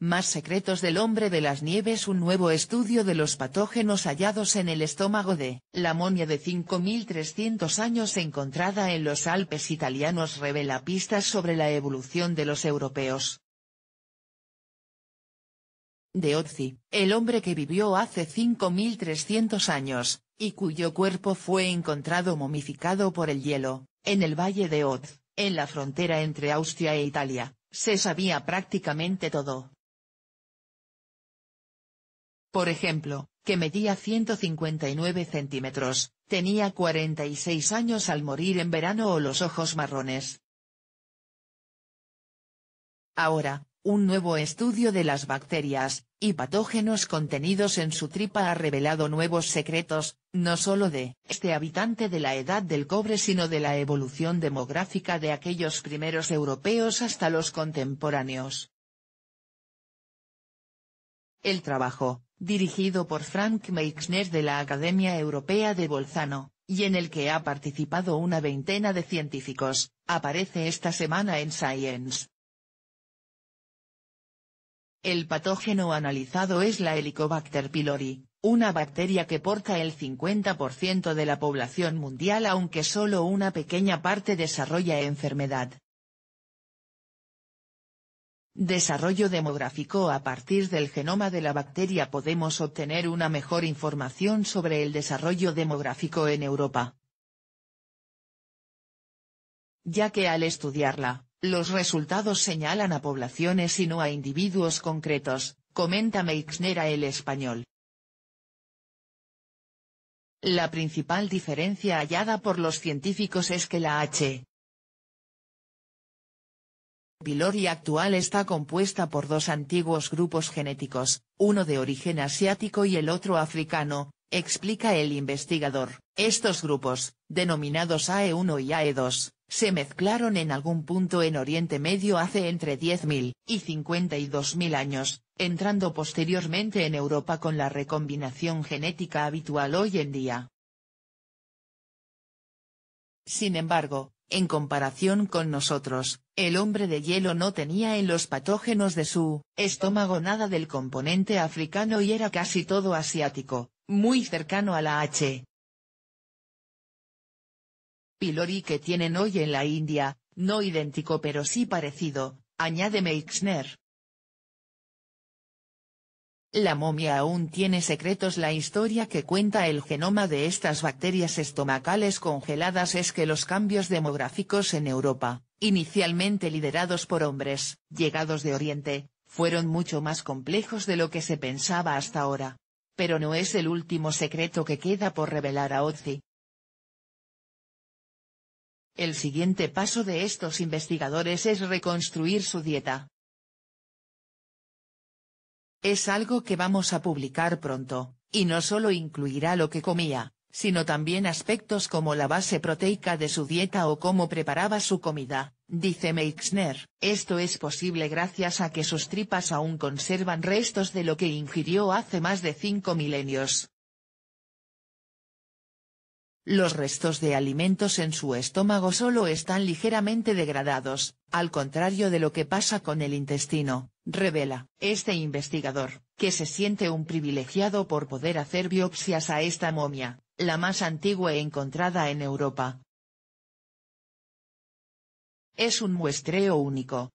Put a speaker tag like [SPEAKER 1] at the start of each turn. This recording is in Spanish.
[SPEAKER 1] Más secretos del hombre de las nieves Un nuevo estudio de los patógenos hallados en el estómago de la momia de 5.300 años encontrada en los Alpes italianos revela pistas sobre la evolución de los europeos. De Ozzi, el hombre que vivió hace 5.300 años, y cuyo cuerpo fue encontrado momificado por el hielo, en el valle de Oz, en la frontera entre Austria e Italia, se sabía prácticamente todo. Por ejemplo, que medía 159 centímetros, tenía 46 años al morir en verano o los ojos marrones. Ahora, un nuevo estudio de las bacterias, y patógenos contenidos en su tripa ha revelado nuevos secretos, no solo de este habitante de la edad del cobre sino de la evolución demográfica de aquellos primeros europeos hasta los contemporáneos. El trabajo, dirigido por Frank Meixner de la Academia Europea de Bolzano, y en el que ha participado una veintena de científicos, aparece esta semana en Science. El patógeno analizado es la Helicobacter pylori, una bacteria que porta el 50% de la población mundial aunque solo una pequeña parte desarrolla enfermedad. Desarrollo demográfico A partir del genoma de la bacteria podemos obtener una mejor información sobre el desarrollo demográfico en Europa. Ya que al estudiarla, los resultados señalan a poblaciones y no a individuos concretos, comenta Meixnera el español. La principal diferencia hallada por los científicos es que la H, pylori actual está compuesta por dos antiguos grupos genéticos, uno de origen asiático y el otro africano, explica el investigador. Estos grupos, denominados AE1 y AE2, se mezclaron en algún punto en Oriente Medio hace entre 10.000 y 52.000 años, entrando posteriormente en Europa con la recombinación genética habitual hoy en día. Sin embargo, en comparación con nosotros, el hombre de hielo no tenía en los patógenos de su estómago nada del componente africano y era casi todo asiático, muy cercano a la H. Pilori que tienen hoy en la India, no idéntico pero sí parecido, añade Meixner. La momia aún tiene secretos La historia que cuenta el genoma de estas bacterias estomacales congeladas es que los cambios demográficos en Europa, inicialmente liderados por hombres, llegados de Oriente, fueron mucho más complejos de lo que se pensaba hasta ahora. Pero no es el último secreto que queda por revelar a Ozi. El siguiente paso de estos investigadores es reconstruir su dieta, es algo que vamos a publicar pronto, y no solo incluirá lo que comía, sino también aspectos como la base proteica de su dieta o cómo preparaba su comida, dice Meixner. Esto es posible gracias a que sus tripas aún conservan restos de lo que ingirió hace más de cinco milenios. Los restos de alimentos en su estómago solo están ligeramente degradados, al contrario de lo que pasa con el intestino, revela este investigador, que se siente un privilegiado por poder hacer biopsias a esta momia, la más antigua encontrada en Europa. Es un muestreo único,